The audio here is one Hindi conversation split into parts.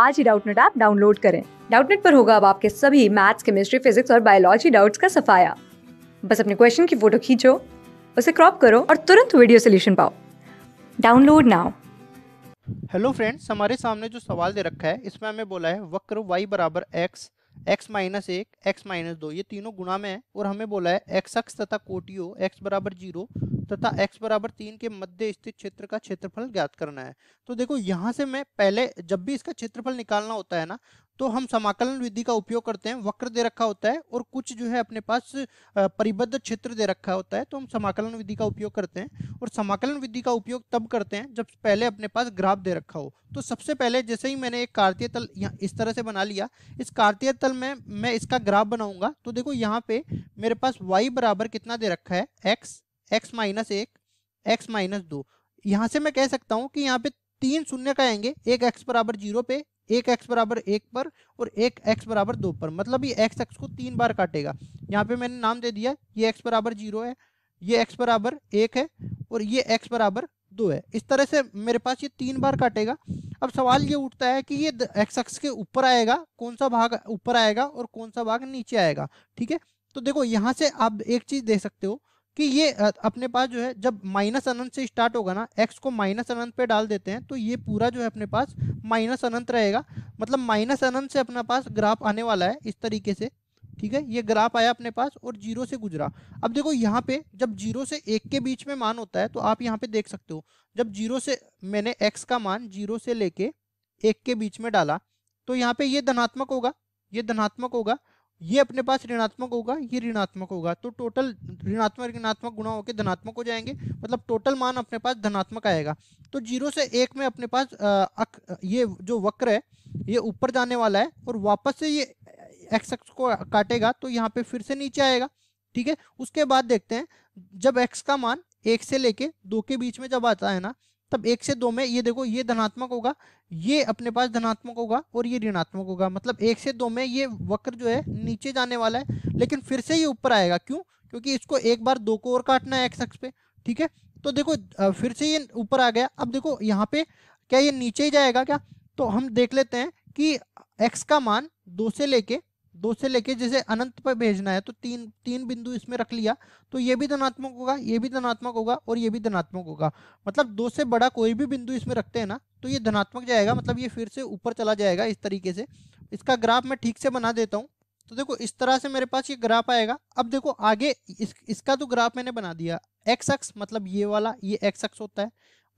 आज ही डाउटनेट ऐप डाउनलोड करें डाउटनेट पर होगा अब आपके सभी मैथ्स केमिस्ट्री फिजिक्स और बायोलॉजी डाउट्स का सफाया बस अपने क्वेश्चन की फोटो खींचो उसे क्रॉप करो और तुरंत वीडियो सोल्यूशन पाओ डाउनलोड नाउ हेलो फ्रेंड्स हमारे सामने जो सवाल दे रखा है इसमें हमें बोला है वक्र y बराबर एक्स एक्स माइनस एक एक्स माइनस दो ये तीनों गुणा में है और हमें बोला है एक्स अक्ष तथा कोटियो एक्स बराबर जीरो तथा x बराबर तीन के मध्य स्थित क्षेत्र का क्षेत्रफल ज्ञात करना है तो देखो यहाँ से मैं पहले जब भी इसका क्षेत्रफल निकालना होता है ना तो हम समाकलन विधि का उपयोग करते हैं वक्र दे रखा होता है और कुछ जो है अपने पास परिबद्ध क्षेत्र दे रखा होता है तो हम समाकलन विधि का उपयोग करते हैं और समाकलन विधि का उपयोग तब करते हैं जब पहले अपने पास ग्राफ दे रखा हो तो सबसे पहले जैसे ही मैंने एक कार्तीय तल इस तरह से बना लिया इस कार्तीय तल में मैं इसका ग्राफ बनाऊंगा तो देखो यहाँ पे मेरे पास वाई बराबर कितना दे रखा है एक्स एक्स माइनस एक एक्स माइनस दो यहाँ से मैं कह सकता हूँ कि यहाँ पे तीन शून्य का आएंगे एक एक्स बराबर जीरो पे एक एक्स बराबर एक पर और एक एक्स बराबर दो पर मतलब ये एक्स एक्स को तीन बार काटेगा यहाँ पे मैंने नाम दे दिया ये एक्स बराबर जीरो है ये एक्स बराबर एक है और ये एक्स बराबर दो है इस तरह से मेरे पास ये तीन बार काटेगा अब सवाल ये उठता है कि ये एक्स एक्स के ऊपर आएगा कौन सा भाग ऊपर आएगा और कौन सा भाग नीचे आएगा ठीक है तो देखो यहाँ से आप एक चीज देख सकते हो कि ये अपने पास जो है जब माइनस अनंत से स्टार्ट होगा ना एक्स को माइनस अनंत पे डाल देते हैं तो ये पूरा जो है अपने पास माइनस अनंत रहेगा मतलब माइनस अनंत से अपना पास ग्राफ आने वाला है इस तरीके से ठीक है ये ग्राफ आया अपने पास और जीरो से गुजरा अब देखो यहाँ पे जब जीरो से एक के बीच में मान होता है तो आप यहाँ पे देख सकते हो जब जीरो से मैंने एक्स का मान जीरो से लेके एक के बीच में डाला तो यहाँ पे ये धनात्मक होगा ये धनात्मक होगा ये अपने पास ऋणात्मक होगा ये ऋणात्मक होगा तो टोटल ऋणात्मक ऋणात्मक गुणा होकर धनात्मक हो जाएंगे मतलब टोटल मान अपने पास धनात्मक आएगा तो जीरो से एक में अपने पास अक, ये जो वक्र है ये ऊपर जाने वाला है और वापस से ये एक्स एक्स को काटेगा तो यहाँ पे फिर से नीचे आएगा ठीक है उसके बाद देखते हैं जब एक्स का मान एक से लेके दो के बीच में जब आता है ना तब एक से दो में ये देखो ये धनात्मक होगा ये अपने पास धनात्मक होगा और ये ऋणात्मक होगा मतलब एक से दो में ये वक्र जो है नीचे जाने वाला है लेकिन फिर से ये ऊपर आएगा क्यों क्योंकि इसको एक बार दो को और काटना है एक्स पे ठीक है तो देखो फिर से ये ऊपर आ गया अब देखो यहाँ पे क्या ये नीचे ही जाएगा क्या तो हम देख लेते हैं कि एक्स का मान दो से लेके दो से लेके जैसे अनंत पर भेजना है तो तीन तीन बिंदु इसमें रख लिया तो ये भी धनात्मक होगा ये भी धनात्मक होगा और ये भी धनात्मक होगा मतलब दो से बड़ा कोई भी बिंदु इसमें रखते हैं ना तो ये धनात्मक जाएगा मतलब ये फिर से ऊपर चला जाएगा इस तरीके से इसका ग्राफ मैं ठीक से बना देता हूँ तो देखो इस तरह से मेरे पास ये ग्राफ आएगा अब देखो आगे इस, इसका तो ग्राफ मैंने बना दिया एक्स अक्स मतलब ये वाला ये एक्स अक्स होता है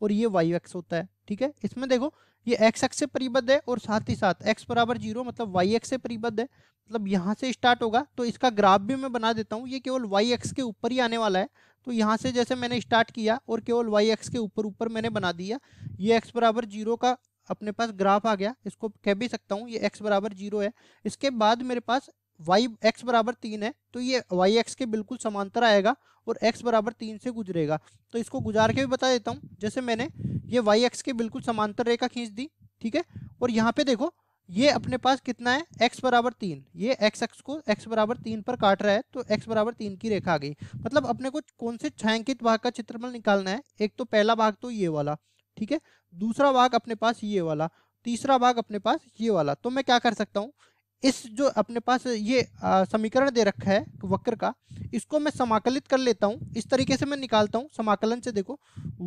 और ये वाई एक्स होता है ठीक है इसमें देखो ये एक्स एक्स से परिबद्ध है और साथ ही साथ एक्स बराबर जीरो मतलब वाई एक्स से परिबद्ध है मतलब यहाँ से स्टार्ट होगा तो इसका ग्राफ भी मैं बना देता हूँ ये केवल वाई एक्स के ऊपर ही आने वाला है तो यहाँ से जैसे मैंने स्टार्ट किया और केवल वाई एक्स के ऊपर ऊपर मैंने बना दिया ये एक्स बराबर जीरो का अपने पास ग्राफ आ गया इसको कह भी सकता हूँ ये एक्स बराबर जीरो है इसके बाद मेरे पास वाई एक्स बराबर तीन है तो ये वाई एक्स के बिल्कुल समांतर आएगा और एक्स बराबर तीन से गुजरेगा तो इसको गुजार के भी बता देता हूँ जैसे मैंने ये वाई एक्स के बिल्कुल समांतर रेखा खींच दी ठीक है और यहाँ पे देखो ये अपने पास कितना है एक्स बराबर तीन ये एक्स एक्स को एक्स बराबर तीन पर काट रहा है तो एक्स बराबर तीन की रेखा आ गई मतलब अपने को कौन से छायांकित भाग का क्षेत्रफल निकालना है एक तो पहला भाग तो ये वाला ठीक है दूसरा भाग अपने पास ये वाला तीसरा भाग अपने पास ये वाला तो मैं क्या कर सकता हूँ इस जो अपने पास ये समीकरण दे रखा है वक्र का इसको मैं समाकलित कर लेता हूँ इस तरीके से मैं निकालता हूँ समाकलन से देखो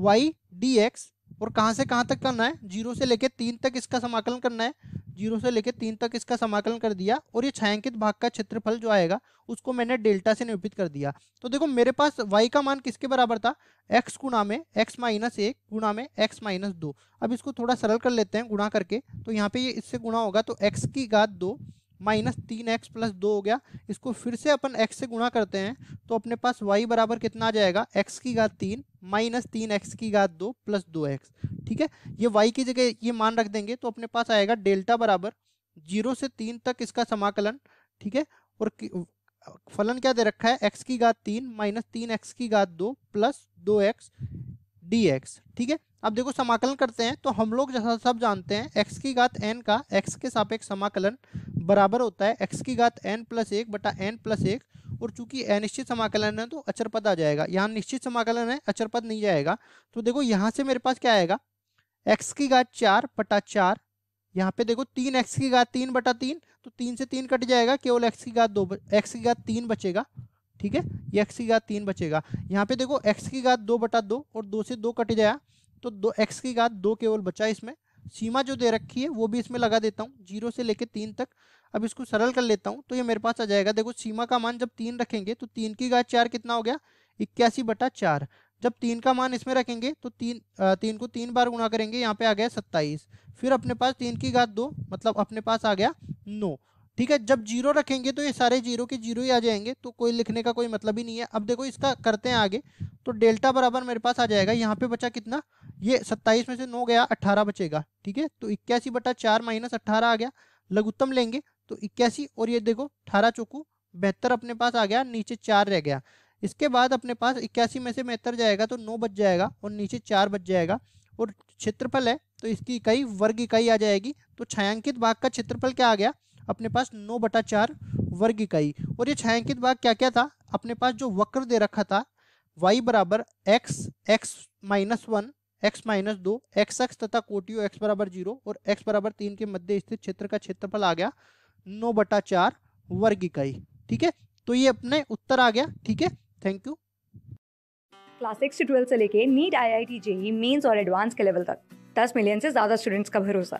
वाई डी एक्स और कहाँ से कहाँ तक करना है जीरो से लेके तीन तक इसका समाकलन करना है जीरो से लेके तीन तक इसका समाकलन कर दिया और ये छायांकित भाग का क्षेत्रफल जो आएगा उसको मैंने डेल्टा से निरूपित कर दिया तो देखो मेरे पास वाई का मान किसके बराबर था एक्स गुणा में एक्स माइनस एक गुणा में एक्स माइनस दो अब इसको थोड़ा सरल कर लेते हैं गुणा करके तो यहाँ पे ये इससे गुणा होगा तो एक्स की घात दो माइनस तीन एक्स प्लस दो हो गया इसको फिर से अपन एक्स से गुणा करते हैं तो अपने पास वाई बराबर कितना आ जाएगा एक्स की घात तीन माइनस तीन एक्स की घात दो प्लस दो एक्स ठीक है ये वाई की जगह ये मान रख देंगे तो अपने पास आएगा डेल्टा बराबर जीरो से तीन तक इसका समाकलन ठीक है और फलन क्या दे रखा है एक्स की घात तीन माइनस तीन एक्स की घात दो प्लस दो एक्स डी एक्स ठीक है अब देखो समाकलन करते हैं तो हम लोग जैसा सब जानते हैं एक्स की घात एन का एक्स के सापेक्ष समाकलन बराबर होता है एक्स की घात एन प्लस एक बटा एन प्लस एक और चूंकि अनिश्चित समाकलन है तो अचर पद आ जाएगा यहाँ निश्चित समाकलन है अचर पद नहीं जाएगा तो देखो यहाँ से मेरे पास क्या आएगा एक्स की घात चार बटा चार यहाँ पे देखो तीन एक्स की घात तीन बटा तीन तो तीन से तीन कट जाएगा केवल एक्स की घात दो एक्स की घात तीन बचेगा ठीक है ये एक्स की घात तीन बचेगा यहाँ पे देखो एक्स की घात दो बटा दो और दो से दो कट जाएगा तो दो एक्स की घात दो केवल बचा इसमें सीमा जो दे रखी है वो भी इसमें लगा देता हूँ जीरो से लेकर तीन तक अब इसको सरल कर लेता हूँ तो ये मेरे पास आ जाएगा देखो सीमा का मान जब तीन रखेंगे तो तीन की घात चार कितना हो गया इक्यासी बटा चार जब तीन का मान इसमें रखेंगे तो तीन आ, तीन को तीन बार गुणा करेंगे यहाँ पे आ गया सत्ताईस फिर अपने पास तीन की घात दो मतलब अपने पास आ गया नौ ठीक है जब जीरो रखेंगे तो ये सारे जीरो के जीरो ही आ जाएंगे तो कोई लिखने का कोई मतलब ही नहीं है अब देखो इसका करते हैं आगे तो डेल्टा बराबर मेरे पास आ जाएगा यहाँ पे बचा कितना ये सत्ताईस में से नौ गया अट्ठारह बचेगा ठीक है तो इक्यासी बटा चार माइनस अट्ठारह आ गया लघुत्तम लेंगे तो इक्यासी और ये देखो अठारह चौकू बेहतर अपने पास आ गया नीचे चार रह गया इसके बाद अपने पास इक्यासी में से बेहतर जाएगा तो नौ बच जाएगा और नीचे चार बच जाएगा और क्षेत्रफल है तो इसकी इकाई वर्ग इकाई आ जाएगी तो छायांकित भाग का क्षेत्रफल क्या आ गया अपने पास नौ बटा चार वर्ग इकाई और ये छायांकित भाग क्या क्या था अपने पास जो वक्र दे रखा था वाई बराबर x x minus one x minus दो एक्स एक्स तथा कोटियो एक्स बराबर जीरो और एक्स बराबर तीन के मध्य स्थित क्षेत्र का क्षेत्रफल आ गया नौ बटा चार वर्ग इकाई ठीक है तो ये अपने उत्तर आ गया ठीक है थैंक यू क्लास सिक्स से ट्वेल्थ से लेके NEET I I T JEE mains और एडवांस के लेवल तक दस मिलियन से ज़्यादा स्टूडेंट्स का भरोसा